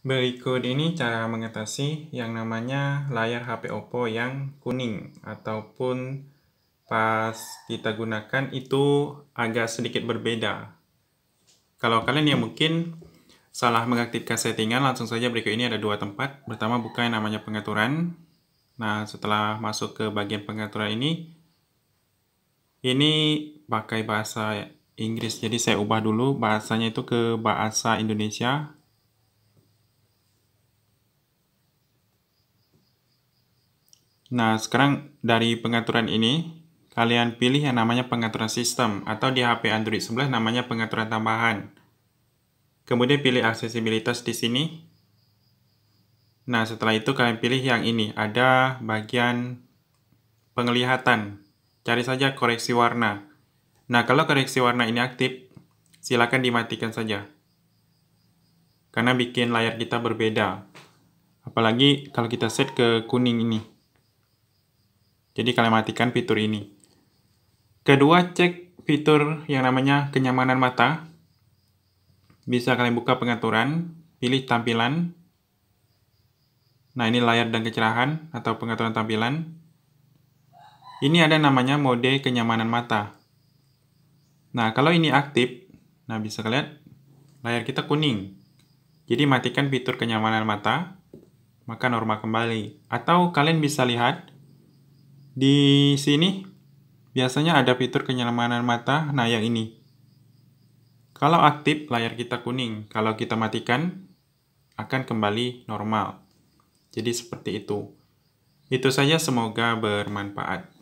Berikut ini cara mengatasi yang namanya layar HP Oppo yang kuning ataupun pas kita gunakan itu agak sedikit berbeda. Kalau kalian yang mungkin salah mengaktifkan settingan, langsung saja berikut ini ada dua tempat. Pertama buka yang namanya pengaturan. Nah, setelah masuk ke bagian pengaturan ini, ini pakai bahasa Inggris, jadi saya ubah dulu bahasanya itu ke bahasa Indonesia Nah, sekarang dari pengaturan ini, kalian pilih yang namanya pengaturan sistem atau di HP Android 11 namanya pengaturan tambahan. Kemudian pilih aksesibilitas di sini. Nah, setelah itu kalian pilih yang ini, ada bagian penglihatan. Cari saja koreksi warna. Nah, kalau koreksi warna ini aktif, silakan dimatikan saja. Karena bikin layar kita berbeda. Apalagi kalau kita set ke kuning ini. Jadi kalian matikan fitur ini. Kedua, cek fitur yang namanya kenyamanan mata. Bisa kalian buka pengaturan, pilih tampilan. Nah, ini layar dan kecerahan atau pengaturan tampilan. Ini ada namanya mode kenyamanan mata. Nah, kalau ini aktif, nah bisa kalian layar kita kuning. Jadi matikan fitur kenyamanan mata, maka normal kembali. Atau kalian bisa lihat di sini biasanya ada fitur kenyamanan mata, nah yang ini. Kalau aktif, layar kita kuning. Kalau kita matikan, akan kembali normal. Jadi seperti itu. Itu saja semoga bermanfaat.